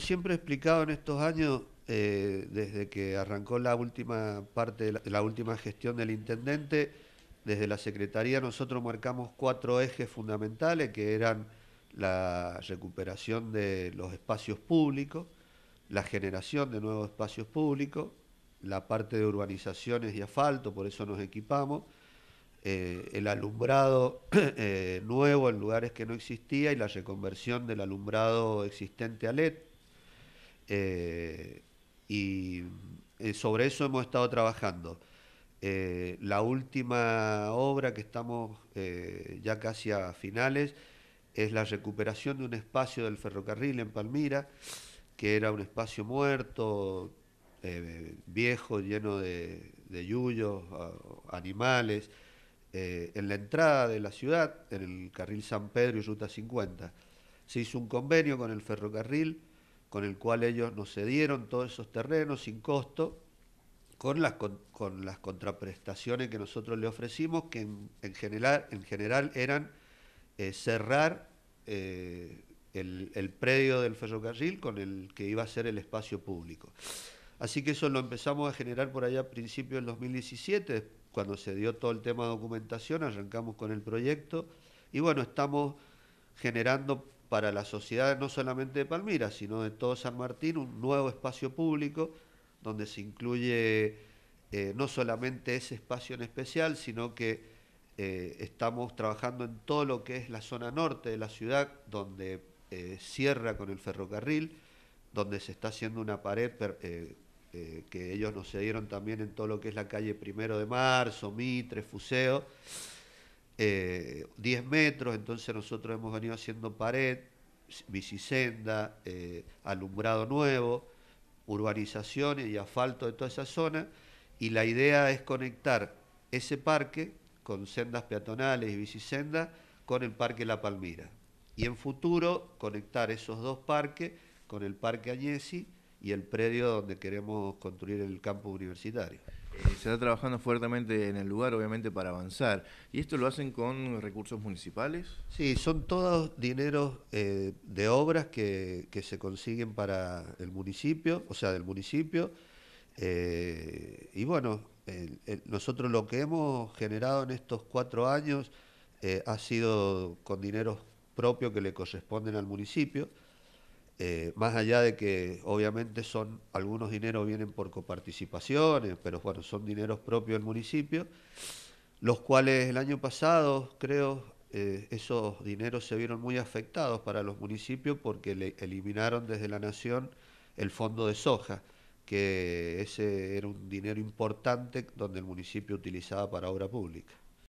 siempre he explicado en estos años, eh, desde que arrancó la última parte, la, última gestión del intendente, desde la Secretaría nosotros marcamos cuatro ejes fundamentales que eran la recuperación de los espacios públicos, la generación de nuevos espacios públicos, la parte de urbanizaciones y asfalto, por eso nos equipamos, eh, el alumbrado eh, nuevo en lugares que no existía y la reconversión del alumbrado existente a LED. Eh, y eh, sobre eso hemos estado trabajando. Eh, la última obra que estamos ya casi a finales es la recuperación de un espacio del ferrocarril en Palmira, que era un espacio muerto, viejo, lleno de, de yuyos, animales, en la entrada de la ciudad, en el carril San Pedro y Ruta 50. Se hizo un convenio con el ferrocarril con el cual ellos nos cedieron todos esos terrenos sin costo, con las, con, las contraprestaciones que nosotros le ofrecimos, que en, general, en general eran eh, cerrar eh, el, el, predio del ferrocarril con el que iba a ser el espacio público. Así que eso lo empezamos a generar por allá a principios del 2017, cuando se dio todo el tema de documentación, arrancamos con el proyecto y bueno, estamos generando para la sociedad no solamente de Palmira, sino de todo San Martín, un nuevo espacio público donde se incluye eh, no solamente ese espacio en especial, sino que eh, estamos trabajando en todo lo que es la zona norte de la ciudad, donde eh, cierra con el ferrocarril, donde se está haciendo una pared que ellos nos cedieron también en todo lo que es la calle Primero de Marzo, Mitre, Fuseo 10 eh, metros, entonces nosotros hemos venido haciendo pared, bicisenda, eh, alumbrado nuevo, urbanizaciones y asfalto de toda esa zona, y la idea es conectar ese parque con sendas peatonales y bicisenda con el Parque La Palmira. Y en futuro conectar esos dos parques con el Parque Añesi y el predio donde queremos construir el campus universitario se está trabajando fuertemente en el lugar, obviamente, para avanzar. ¿Y esto lo hacen con recursos municipales? Sí, son todos dineros eh, de obras que, se consiguen para el municipio, o sea, del municipio. Eh, y bueno, nosotros lo que hemos generado en estos cuatro años eh, ha sido con dineros propios que le corresponden al municipio eh, más allá de que obviamente son algunos dineros vienen por coparticipaciones, pero bueno, son dineros propios del municipio, los cuales el año pasado, creo, eh, esos dineros se vieron muy afectados para los municipios porque le eliminaron desde la nación el fondo de soja, que ese era un dinero importante donde el municipio utilizaba para obra pública.